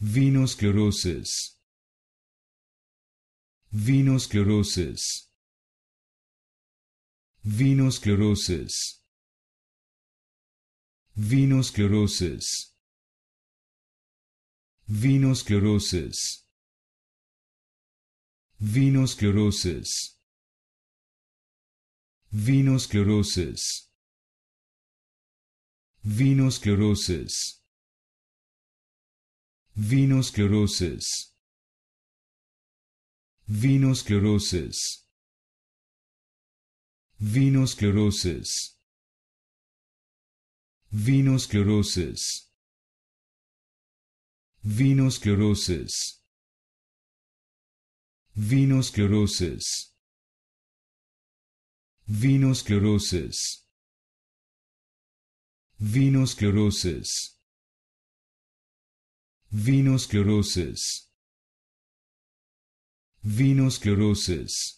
Vinosclerosis. Vinosclerosis. Vinosclerosis. Vinosclerosis. Vinosclerosis. Vinosclerosis. Vinosclerosis. Vinosclerosis. Vinosclerosis. Vinosclerosis. Vinosclerosis. Vinosclerosis. Vinosclerosis. Vinosclerosis. Vinosclerosis. Vinosclerosis. Vinosclerosis. Vinosclerosis.